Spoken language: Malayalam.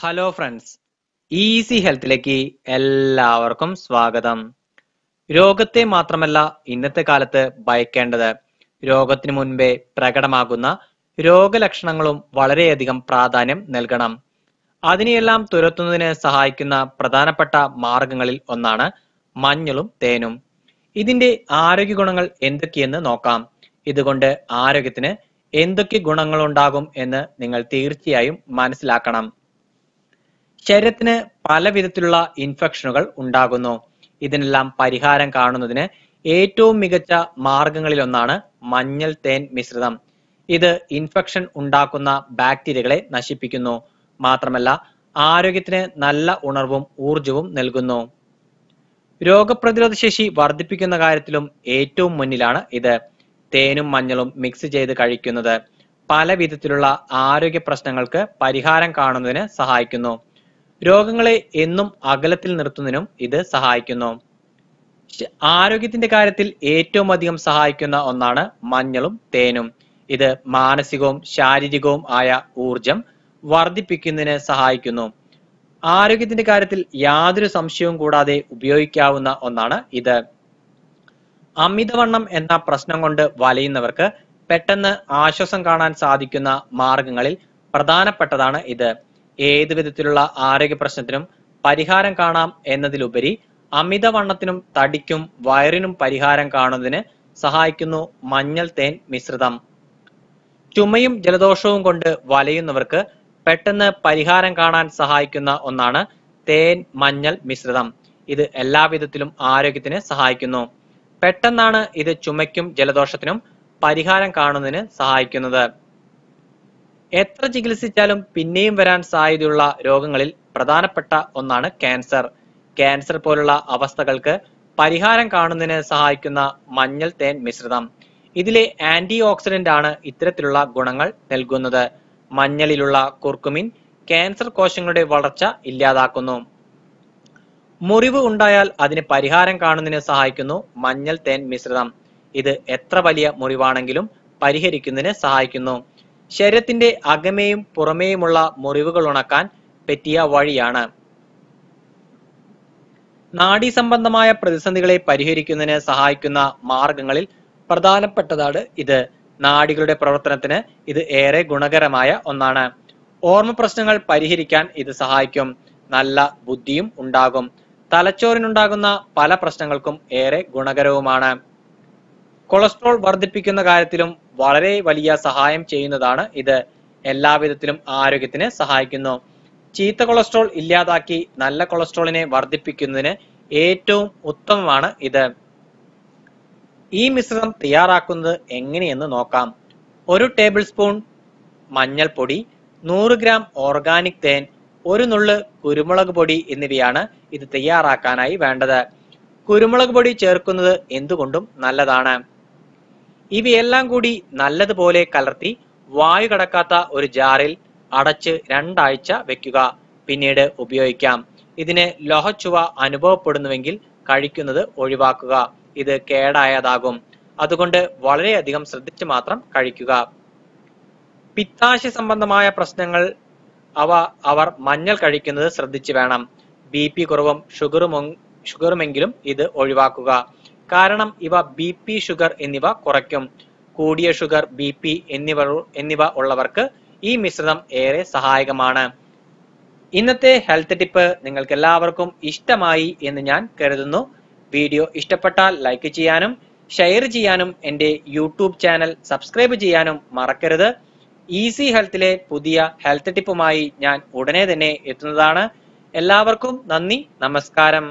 ഹലോ ഫ്രണ്ട്സ് ഈസി ഹെൽത്തിലേക്ക് എല്ലാവർക്കും സ്വാഗതം രോഗത്തെ മാത്രമല്ല ഇന്നത്തെ കാലത്ത് ഭയക്കേണ്ടത് രോഗത്തിന് മുൻപേ പ്രകടമാകുന്ന രോഗലക്ഷണങ്ങളും വളരെയധികം പ്രാധാന്യം നൽകണം അതിനെയെല്ലാം തുരത്തുന്നതിന് സഹായിക്കുന്ന പ്രധാനപ്പെട്ട മാർഗങ്ങളിൽ ഒന്നാണ് മഞ്ഞളും തേനും ഇതിന്റെ ആരോഗ്യ ഗുണങ്ങൾ എന്തൊക്കെയെന്ന് നോക്കാം ഇതുകൊണ്ട് ആരോഗ്യത്തിന് എന്തൊക്കെ ഗുണങ്ങളുണ്ടാകും എന്ന് നിങ്ങൾ തീർച്ചയായും മനസ്സിലാക്കണം ശരീരത്തിന് പല വിധത്തിലുള്ള ഇൻഫെക്ഷനുകൾ ഉണ്ടാകുന്നു ഇതിനെല്ലാം പരിഹാരം കാണുന്നതിന് ഏറ്റവും മികച്ച മാർഗങ്ങളിലൊന്നാണ് ഒന്നാണ് മഞ്ഞൾ തേൻ മിശ്രിതം ഇത് ഇൻഫെക്ഷൻ ഉണ്ടാക്കുന്ന ബാക്ടീരിയകളെ നശിപ്പിക്കുന്നു മാത്രമല്ല ആരോഗ്യത്തിന് നല്ല ഉണർവും ഊർജവും നൽകുന്നു രോഗപ്രതിരോധ ശേഷി വർദ്ധിപ്പിക്കുന്ന കാര്യത്തിലും ഏറ്റവും മുന്നിലാണ് ഇത് തേനും മഞ്ഞളും മിക്സ് ചെയ്ത് കഴിക്കുന്നത് പല വിധത്തിലുള്ള ആരോഗ്യ പ്രശ്നങ്ങൾക്ക് പരിഹാരം കാണുന്നതിന് സഹായിക്കുന്നു രോഗങ്ങളെ എന്നും അകലത്തിൽ നിർത്തുന്നതിനും ഇത് സഹായിക്കുന്നു ആരോഗ്യത്തിന്റെ കാര്യത്തിൽ ഏറ്റവും അധികം സഹായിക്കുന്ന ഒന്നാണ് മഞ്ഞളും തേനും ഇത് മാനസികവും ശാരീരികവും ആയ ഊർജം വർദ്ധിപ്പിക്കുന്നതിന് സഹായിക്കുന്നു ആരോഗ്യത്തിന്റെ കാര്യത്തിൽ യാതൊരു സംശയവും കൂടാതെ ഉപയോഗിക്കാവുന്ന ഒന്നാണ് ഇത് അമിതവണ്ണം എന്ന പ്രശ്നം കൊണ്ട് വലയുന്നവർക്ക് പെട്ടെന്ന് ആശ്വാസം കാണാൻ സാധിക്കുന്ന മാർഗങ്ങളിൽ പ്രധാനപ്പെട്ടതാണ് ഇത് ഏത് വിധത്തിലുള്ള ആരോഗ്യ പ്രശ്നത്തിനും പരിഹാരം കാണാം എന്നതിലുപരി അമിതവണ്ണത്തിനും തടിക്കും വയറിനും പരിഹാരം കാണുന്നതിന് സഹായിക്കുന്നു മഞ്ഞൾ തേൻ മിശ്രിതം ചുമയും ജലദോഷവും കൊണ്ട് വലയുന്നവർക്ക് പെട്ടെന്ന് പരിഹാരം കാണാൻ സഹായിക്കുന്ന ഒന്നാണ് തേൻ മഞ്ഞൾ മിശ്രിതം ഇത് എല്ലാവിധത്തിലും ആരോഗ്യത്തിന് സഹായിക്കുന്നു പെട്ടെന്നാണ് ഇത് ചുമയ്ക്കും ജലദോഷത്തിനും പരിഹാരം കാണുന്നതിന് സഹായിക്കുന്നത് എത്ര ചികിത്സിച്ചാലും പിന്നെയും വരാൻ സാധ്യതയുള്ള രോഗങ്ങളിൽ പ്രധാനപ്പെട്ട ഒന്നാണ് ക്യാൻസർ ക്യാൻസർ പോലുള്ള അവസ്ഥകൾക്ക് പരിഹാരം കാണുന്നതിന് സഹായിക്കുന്ന മഞ്ഞൾ തേൻ മിശ്രിതം ഇതിലെ ആന്റി ഓക്സിഡന്റ് ആണ് ഇത്തരത്തിലുള്ള ഗുണങ്ങൾ നൽകുന്നത് മഞ്ഞളിലുള്ള കുർക്കുമിൻ ക്യാൻസർ കോശങ്ങളുടെ വളർച്ച ഇല്ലാതാക്കുന്നു മുറിവ് ഉണ്ടായാൽ അതിന് പരിഹാരം കാണുന്നതിന് സഹായിക്കുന്നു മഞ്ഞൾ തേൻ മിശ്രിതം ഇത് എത്ര വലിയ മുറിവാണെങ്കിലും പരിഹരിക്കുന്നതിന് സഹായിക്കുന്നു ശരീരത്തിന്റെ അകമേയും പുറമേയുമുള്ള മുറിവുകൾ ഉണക്കാൻ പറ്റിയ വഴിയാണ് നാഡീ സംബന്ധമായ പ്രതിസന്ധികളെ പരിഹരിക്കുന്നതിന് സഹായിക്കുന്ന മാർഗങ്ങളിൽ പ്രധാനപ്പെട്ടതാണ് ഇത് നാഡികളുടെ പ്രവർത്തനത്തിന് ഇത് ഏറെ ഗുണകരമായ ഒന്നാണ് ഓർമ്മ പ്രശ്നങ്ങൾ പരിഹരിക്കാൻ ഇത് സഹായിക്കും നല്ല ബുദ്ധിയും ഉണ്ടാകും തലച്ചോറിനുണ്ടാകുന്ന പല പ്രശ്നങ്ങൾക്കും ഏറെ ഗുണകരവുമാണ് കൊളസ്ട്രോൾ വർദ്ധിപ്പിക്കുന്ന കാര്യത്തിലും വളരെ വലിയ സഹായം ചെയ്യുന്നതാണ് ഇത് എല്ലാവിധത്തിലും ആരോഗ്യത്തിന് സഹായിക്കുന്നു ചീത്ത കൊളസ്ട്രോൾ ഇല്ലാതാക്കി നല്ല കൊളസ്ട്രോളിനെ വർദ്ധിപ്പിക്കുന്നതിന് ഏറ്റവും ഉത്തമമാണ് ഇത് ഈ മിശ്രിതം തയ്യാറാക്കുന്നത് എങ്ങനെയെന്ന് നോക്കാം ഒരു ടേബിൾ സ്പൂൺ മഞ്ഞൾപ്പൊടി നൂറ് ഗ്രാം ഓർഗാനിക് തേൻ ഒരു നുള്ള് കുരുമുളക് പൊടി എന്നിവയാണ് ഇത് തയ്യാറാക്കാനായി വേണ്ടത് കുരുമുളക് പൊടി ചേർക്കുന്നത് എന്തുകൊണ്ടും നല്ലതാണ് ഇവയെല്ലാം കൂടി നല്ലതുപോലെ കലർത്തി വായു കടക്കാത്ത ഒരു ജാറിൽ അടച്ച് രണ്ടാഴ്ച വെക്കുക പിന്നീട് ഉപയോഗിക്കാം ഇതിന് ലോഹച്ചുവ അനുഭവപ്പെടുന്നുവെങ്കിൽ കഴിക്കുന്നത് ഒഴിവാക്കുക ഇത് കേടായതാകും അതുകൊണ്ട് വളരെയധികം ശ്രദ്ധിച്ച് മാത്രം കഴിക്കുക പിത്താശ സംബന്ധമായ പ്രശ്നങ്ങൾ അവ അവർ മഞ്ഞൾ കഴിക്കുന്നത് ശ്രദ്ധിച്ചു വേണം ബി പി കുറവും ഷുഗറും ഷുഗറുമെങ്കിലും ഇത് ഒഴിവാക്കുക കാരണം ഇവ ബി പി ഷുഗർ എന്നിവ കുറയ്ക്കും കൂടിയ ഷുഗർ ബി പി എന്നിവ എന്നിവ ഉള്ളവർക്ക് ഈ മിശ്രിതം ഏറെ സഹായകമാണ് ഇന്നത്തെ ഹെൽത്ത് ടിപ്പ് നിങ്ങൾക്ക് എല്ലാവർക്കും ഇഷ്ടമായി എന്ന് ഞാൻ കരുതുന്നു വീഡിയോ ഇഷ്ടപ്പെട്ടാൽ ലൈക്ക് ചെയ്യാനും ഷെയർ ചെയ്യാനും എൻ്റെ യൂട്യൂബ് ചാനൽ സബ്സ്ക്രൈബ് ചെയ്യാനും മറക്കരുത് ഈസി ഹെൽത്തിലെ പുതിയ ഹെൽത്ത് ടിപ്പുമായി ഞാൻ ഉടനെ തന്നെ എത്തുന്നതാണ് എല്ലാവർക്കും നന്ദി നമസ്കാരം